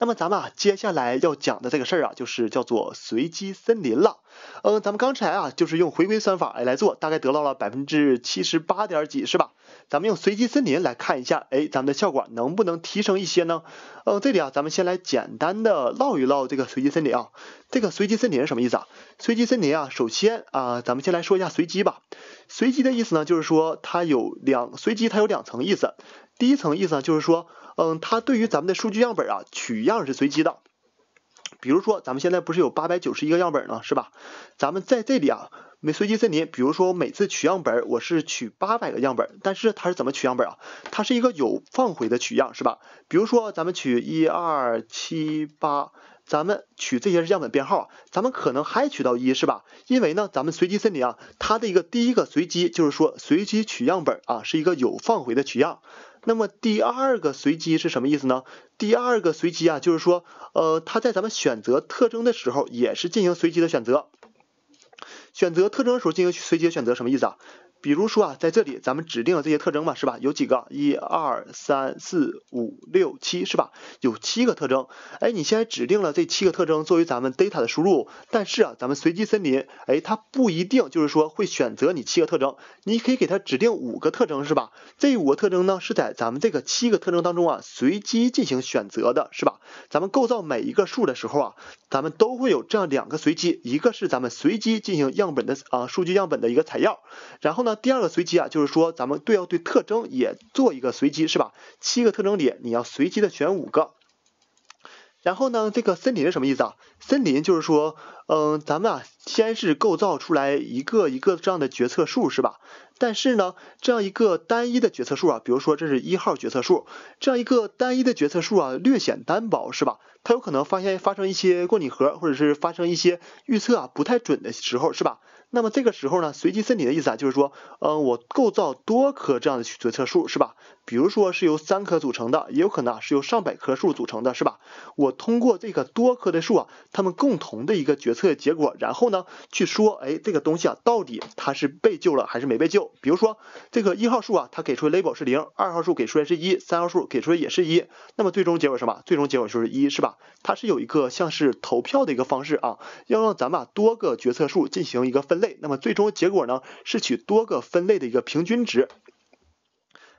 那么咱们啊，接下来要讲的这个事儿啊，就是叫做随机森林了。嗯，咱们刚才啊，就是用回归算法哎来做，大概得到了百分之七十八点几，是吧？咱们用随机森林来看一下，哎，咱们的效果能不能提升一些呢？嗯，这里啊，咱们先来简单的唠一唠这个随机森林啊。这个随机森林是什么意思啊？随机森林啊，首先啊，咱们先来说一下随机吧。随机的意思呢，就是说它有两随机，它有两层意思。第一层意思呢，就是说，嗯，它对于咱们的数据样本啊，取样是随机的。比如说，咱们现在不是有八百九十一个样本呢，是吧？咱们在这里啊，每随机森林，比如说我每次取样本，我是取八百个样本，但是它是怎么取样本啊？它是一个有放回的取样，是吧？比如说咱们取一二七八。咱们取这些是样本编号，咱们可能还取到一是吧？因为呢，咱们随机森林啊，它的一个第一个随机就是说随机取样本啊，是一个有放回的取样。那么第二个随机是什么意思呢？第二个随机啊，就是说，呃，它在咱们选择特征的时候也是进行随机的选择。选择特征的时候进行随机的选择，什么意思啊？比如说啊，在这里咱们指定了这些特征嘛，是吧？有几个？一、二、三、四、五、六、七，是吧？有七个特征。哎，你现在指定了这七个特征作为咱们 data 的输入，但是啊，咱们随机森林，哎，它不一定就是说会选择你七个特征。你可以给它指定五个特征，是吧？这五个特征呢是在咱们这个七个特征当中啊随机进行选择的，是吧？咱们构造每一个数的时候啊，咱们都会有这样两个随机，一个是咱们随机进行样本的啊数据样本的一个采样，然后呢？第二个随机啊，就是说咱们对要对特征也做一个随机是吧？七个特征里你要随机的选五个。然后呢，这个森林是什么意思啊？森林就是说，嗯，咱们啊先是构造出来一个一个这样的决策树是吧？但是呢，这样一个单一的决策树啊，比如说这是一号决策树，这样一个单一的决策树啊略显单薄是吧？它有可能发现发生一些过拟合，或者是发生一些预测啊不太准的时候是吧？那么这个时候呢，随机森林的意思啊，就是说，嗯，我构造多棵这样的决策树，是吧？比如说是由三棵组成的，也有可能啊是由上百棵树组成的，是吧？我通过这个多棵的树啊，它们共同的一个决策结果，然后呢去说，哎，这个东西啊到底它是被救了还是没被救？比如说这个一号树啊，它给出的 label 是零，二号树给出的是一，三号树给出的也是一，那么最终结果什么？最终结果就是一是吧？它是有一个像是投票的一个方式啊，要让咱们多个决策树进行一个分类，那么最终结果呢是取多个分类的一个平均值。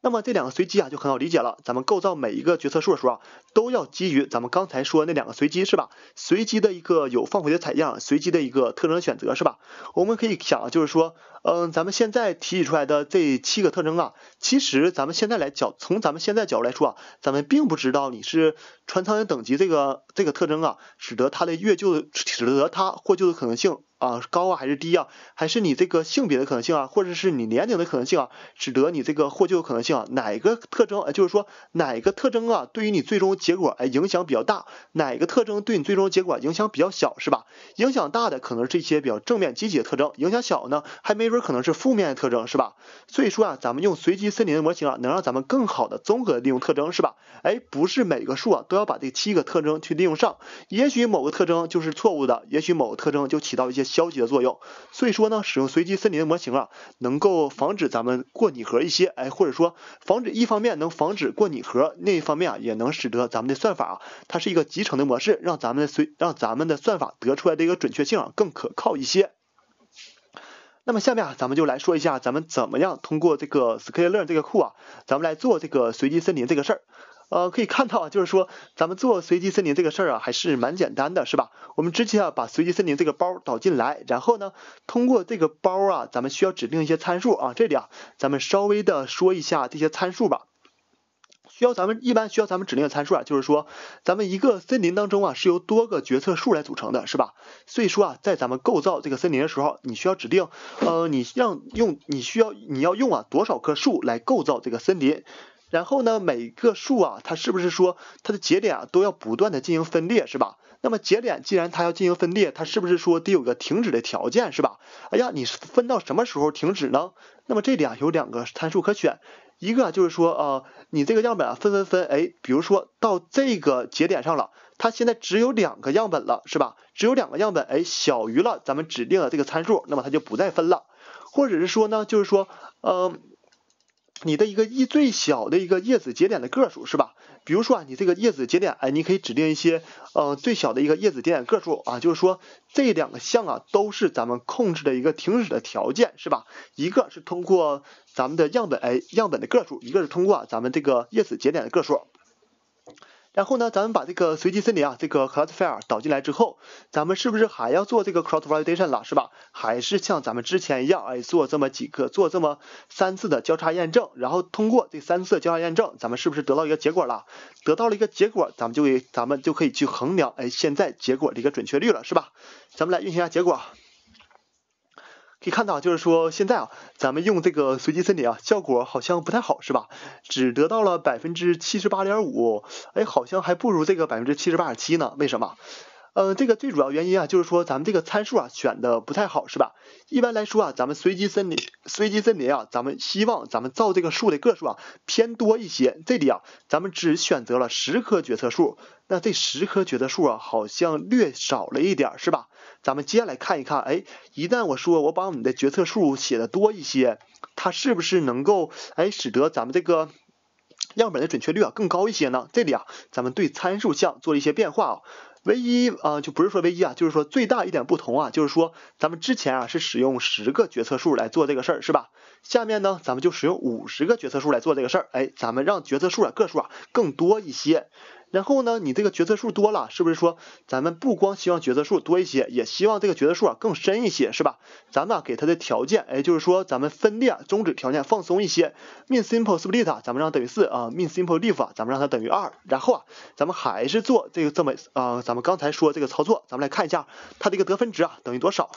那么这两个随机啊就很好理解了。咱们构造每一个决策树的时候啊，都要基于咱们刚才说那两个随机是吧？随机的一个有放回的采样，随机的一个特征选择是吧？我们可以想就是说，嗯，咱们现在提取出来的这七个特征啊，其实咱们现在来讲，从咱们现在角度来说啊，咱们并不知道你是船舱的等级这个。这个特征啊，使得它的旧救，使得它获救的可能性啊高啊还是低啊，还是你这个性别的可能性啊，或者是你年龄的可能性啊，使得你这个获救的可能性啊，哪一个特征，就是说哪一个特征啊，对于你最终结果哎影响比较大，哪个特征对你最终结果影响比较小是吧？影响大的可能是一些比较正面积极的特征，影响小呢，还没准可能是负面的特征是吧？所以说啊，咱们用随机森林的模型啊，能让咱们更好的综合利用特征是吧？哎，不是每个数啊都要把这七个特征去利用。用上，也许某个特征就是错误的，也许某个特征就起到一些消极的作用。所以说呢，使用随机森林的模型啊，能够防止咱们过拟合一些，哎，或者说防止一方面能防止过拟合，另一方面啊，也能使得咱们的算法啊，它是一个集成的模式，让咱们随让咱们的算法得出来的一个准确性啊更可靠一些。那么下面啊，咱们就来说一下咱们怎么样通过这个 Scikit-learn 这个库啊，咱们来做这个随机森林这个事儿。呃，可以看到啊，就是说咱们做随机森林这个事儿啊，还是蛮简单的，是吧？我们直接啊把随机森林这个包导进来，然后呢，通过这个包啊，咱们需要指定一些参数啊。这里啊，咱们稍微的说一下这些参数吧。需要咱们一般需要咱们指定的参数啊，就是说咱们一个森林当中啊是由多个决策树来组成的是吧？所以说啊，在咱们构造这个森林的时候，你需要指定，呃，你让用你需要你要用啊多少棵树来构造这个森林？然后呢，每个数啊，它是不是说它的节点啊都要不断的进行分裂，是吧？那么节点既然它要进行分裂，它是不是说得有个停止的条件，是吧？哎呀，你分到什么时候停止呢？那么这里啊有两个参数可选，一个就是说，呃，你这个样本啊分分分，哎，比如说到这个节点上了，它现在只有两个样本了，是吧？只有两个样本，哎，小于了咱们指定的这个参数，那么它就不再分了，或者是说呢，就是说，嗯。你的一个一最小的一个叶子节点的个数是吧？比如说啊，你这个叶子节点，哎，你可以指定一些呃最小的一个叶子节点个数啊，就是说这两个项啊都是咱们控制的一个停止的条件是吧？一个是通过咱们的样本，哎，样本的个数；一个是通过咱们这个叶子节点的个数。然后呢，咱们把这个随机森林啊，这个 classifier 导进来之后，咱们是不是还要做这个 cross validation 了，是吧？还是像咱们之前一样，哎，做这么几个，做这么三次的交叉验证，然后通过这三次交叉验证，咱们是不是得到一个结果了？得到了一个结果，咱们就给咱们就可以去衡量，哎，现在结果的一个准确率了，是吧？咱们来运行一下结果。可以看到，就是说现在啊，咱们用这个随机森林啊，效果好像不太好是吧？只得到了百分之七十八点五，哎，好像还不如这个百分之七十八点七呢，为什么？嗯，这个最主要原因啊，就是说咱们这个参数啊选的不太好是吧？一般来说啊，咱们随机森林，随机森林啊，咱们希望咱们造这个树的个数啊偏多一些。这里啊，咱们只选择了十棵决策树，那这十棵决策树啊，好像略少了一点是吧？咱们接下来看一看，哎，一旦我说我把我们的决策数写的多一些，它是不是能够哎使得咱们这个样本的准确率啊更高一些呢？这里啊，咱们对参数项做了一些变化啊，唯一啊就不是说唯一啊，就是说最大一点不同啊，就是说咱们之前啊是使用十个决策数来做这个事儿，是吧？下面呢，咱们就使用五十个决策数来做这个事儿，哎，咱们让决策数啊个数啊更多一些。然后呢，你这个决策数多了，是不是说咱们不光希望决策数多一些，也希望这个决策数啊更深一些，是吧？咱们啊给它的条件，哎，就是说咱们分裂终止条件放松一些，min simple split 咱们让等于四啊，min simple leaf 咱们让它等于二，然后啊咱们还是做这个这么啊，咱们刚才说这个操作，咱们来看一下它这个得分值啊等于多少。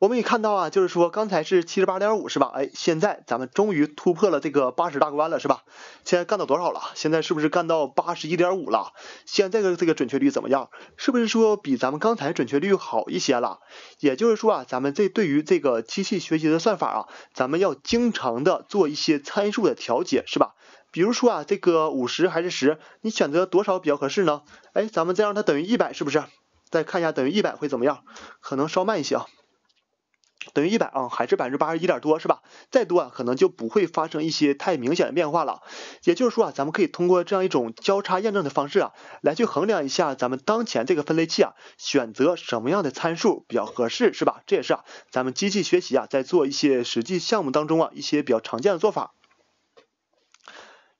我们也看到啊，就是说刚才是七十八点五是吧？哎，现在咱们终于突破了这个八十大关了是吧？现在干到多少了？现在是不是干到八十一点五了？现在的这个准确率怎么样？是不是说比咱们刚才准确率好一些了？也就是说啊，咱们这对于这个机器学习的算法啊，咱们要经常的做一些参数的调节是吧？比如说啊，这个五十还是十？你选择多少比较合适呢？哎，咱们再让它等于一百是不是？再看一下等于一百会怎么样？可能稍慢一些啊。等于一百啊，还是百分之八十一点多是吧？再多啊，可能就不会发生一些太明显的变化了。也就是说啊，咱们可以通过这样一种交叉验证的方式啊，来去衡量一下咱们当前这个分类器啊，选择什么样的参数比较合适是吧？这也是啊，咱们机器学习啊，在做一些实际项目当中啊，一些比较常见的做法。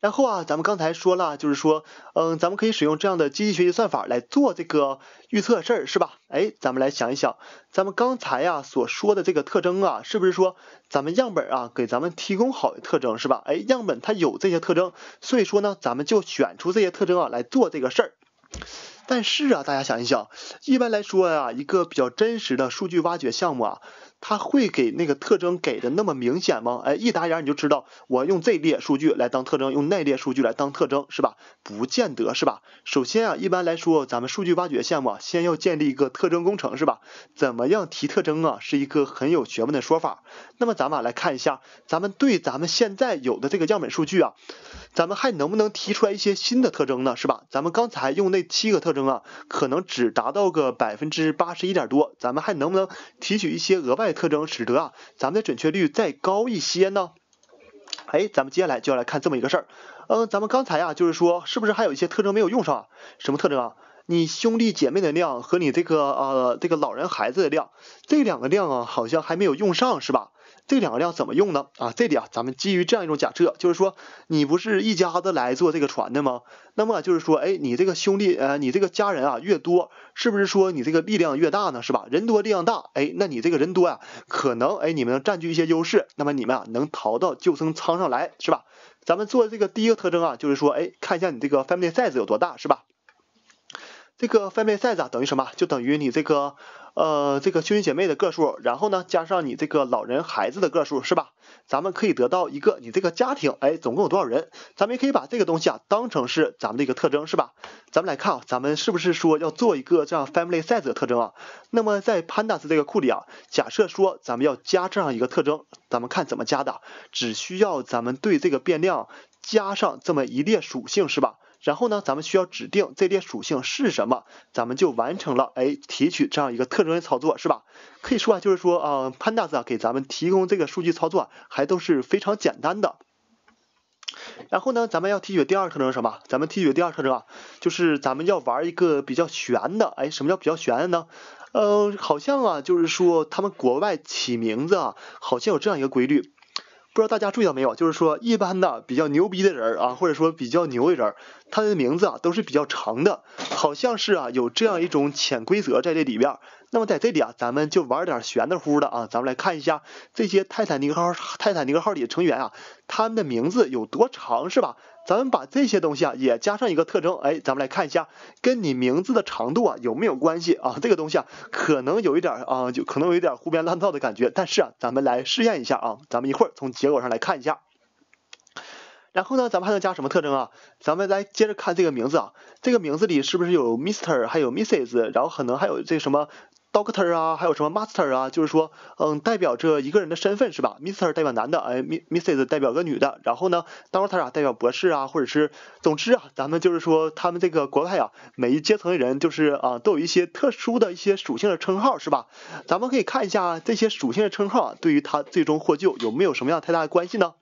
然后啊，咱们刚才说了，就是说，嗯，咱们可以使用这样的机器学习算法来做这个预测事儿，是吧？哎，咱们来想一想，咱们刚才啊所说的这个特征啊，是不是说咱们样本啊给咱们提供好的特征，是吧？哎，样本它有这些特征，所以说呢，咱们就选出这些特征啊来做这个事儿。但是啊，大家想一想，一般来说啊，一个比较真实的数据挖掘项目啊，它会给那个特征给的那么明显吗？哎，一打眼你就知道我用这列数据来当特征，用那列数据来当特征是吧？不见得是吧？首先啊，一般来说，咱们数据挖掘项目啊，先要建立一个特征工程是吧？怎么样提特征啊，是一个很有学问的说法。那么咱们来看一下，咱们对咱们现在有的这个样本数据啊，咱们还能不能提出来一些新的特征呢？是吧？咱们刚才用那七个特征。啊，可能只达到个百分之八十一点多，咱们还能不能提取一些额外特征，使得啊咱们的准确率再高一些呢？哎，咱们接下来就要来看这么一个事儿，嗯，咱们刚才啊就是说，是不是还有一些特征没有用上？什么特征啊？你兄弟姐妹的量和你这个呃这个老人孩子的量，这两个量啊好像还没有用上是吧？这两个量怎么用呢？啊，这里啊，咱们基于这样一种假设，就是说你不是一家子来做这个船的吗？那么就是说，哎，你这个兄弟，呃，你这个家人啊越多，是不是说你这个力量越大呢？是吧？人多力量大，哎，那你这个人多呀，可能哎你们能占据一些优势，那么你们啊能逃到救生舱上来，是吧？咱们做这个第一个特征啊，就是说，哎，看一下你这个 family size 有多大，是吧？这个 family size 等于什么？就等于你这个呃这个兄弟姐妹的个数，然后呢加上你这个老人孩子的个数，是吧？咱们可以得到一个你这个家庭，哎，总共有多少人？咱们也可以把这个东西啊当成是咱们的一个特征，是吧？咱们来看啊，咱们是不是说要做一个这样 family size 的特征啊？那么在 pandas 这个库里啊，假设说咱们要加这样一个特征，咱们看怎么加的？只需要咱们对这个变量加上这么一列属性，是吧？然后呢，咱们需要指定这列属性是什么，咱们就完成了。哎，提取这样一个特征的操作是吧？可以说啊，就是说啊，Pandas 给咱们提供这个数据操作还都是非常简单的。然后呢，咱们要提取第二特征是什么？咱们提取第二特征啊，就是咱们要玩一个比较悬的。哎，什么叫比较的呢？呃，好像啊，就是说他们国外起名字啊，好像有这样一个规律。不知道大家注意到没有，就是说一般的比较牛逼的人啊，或者说比较牛的人，他的名字啊都是比较长的，好像是啊有这样一种潜规则在这里边。那么在这里啊，咱们就玩点玄的乎的啊，咱们来看一下这些泰坦尼克号泰坦尼克号里的成员啊，他们的名字有多长，是吧？咱们把这些东西啊也加上一个特征，哎，咱们来看一下，跟你名字的长度啊有没有关系啊？这个东西啊可能有一点啊，就可能有一点胡编乱造的感觉，但是啊，咱们来试验一下啊，咱们一会儿从结果上来看一下。然后呢，咱们还能加什么特征啊？咱们来接着看这个名字啊，这个名字里是不是有 Mister，还有 Mrs，然后可能还有这什么？Doctor 啊，还有什么 Master 啊，就是说，嗯，代表着一个人的身份是吧？Mr 代表男的，哎 m i s s s 代表个女的，然后呢，Doctor 啊代表博士啊，或者是，总之啊，咱们就是说，他们这个国外啊，每一阶层的人就是啊，都有一些特殊的一些属性的称号是吧？咱们可以看一下这些属性的称号啊，对于他最终获救有没有什么样太大的关系呢？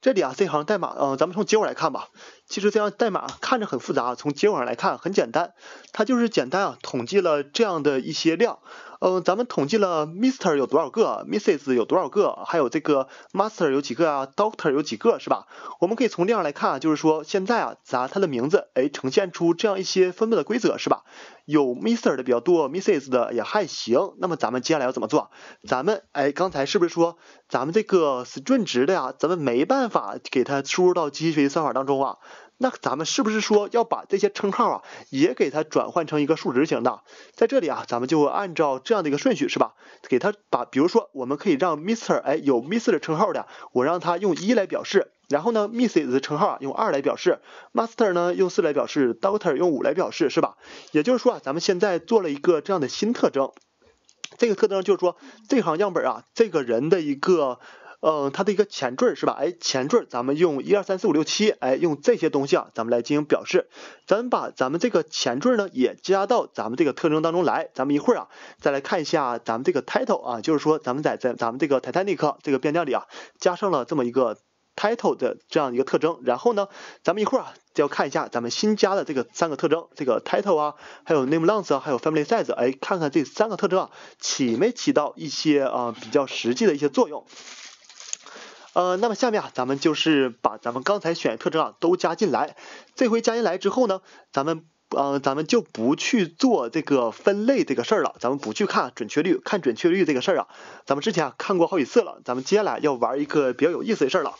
这里啊，这行代码嗯，咱们从结果来看吧。其实这样代码看着很复杂，从结果上来看很简单，它就是简单啊，统计了这样的一些量，嗯，咱们统计了 Mister 有多少个，Misses 有多少个，还有这个 Master 有几个啊，Doctor 有几个是吧？我们可以从量上来看啊，就是说现在啊，咱它的名字，哎，呈现出这样一些分布的规则是吧？有 Mister 的比较多，Misses 的也还行，那么咱们接下来要怎么做？咱们哎，刚才是不是说咱们这个 String 值的呀，咱们没办法给它输入到机器学习算法当中啊？那咱们是不是说要把这些称号啊也给它转换成一个数值型的？在这里啊，咱们就按照这样的一个顺序是吧？给它把，比如说我们可以让 Mister 哎有 Mister 称号的，我让它用一来表示；然后呢，Misses 称号啊用二来表示；Master 呢用四来表示 d o c t o r 用五来表示是吧？也就是说啊，咱们现在做了一个这样的新特征，这个特征就是说这行样本啊这个人的一个。嗯，它的一个前缀是吧？哎，前缀，咱们用一二三四五六七，哎，用这些东西啊，咱们来进行表示。咱把咱们这个前缀呢也加到咱们这个特征当中来。咱们一会儿啊，再来看一下咱们这个 title 啊，就是说咱们在在咱们这个 Titanic 这个变量里啊，加上了这么一个 title 的这样一个特征。然后呢，咱们一会儿啊，就要看一下咱们新加的这个三个特征，这个 title 啊，还有 name l e n g t h 还有 family size，哎，看看这三个特征啊，起没起到一些啊比较实际的一些作用。呃，那么下面啊，咱们就是把咱们刚才选特征啊都加进来，这回加进来之后呢，咱们呃，咱们就不去做这个分类这个事儿了，咱们不去看准确率，看准确率这个事儿啊，咱们之前啊看过好几次了，咱们接下来要玩一个比较有意思的事儿了。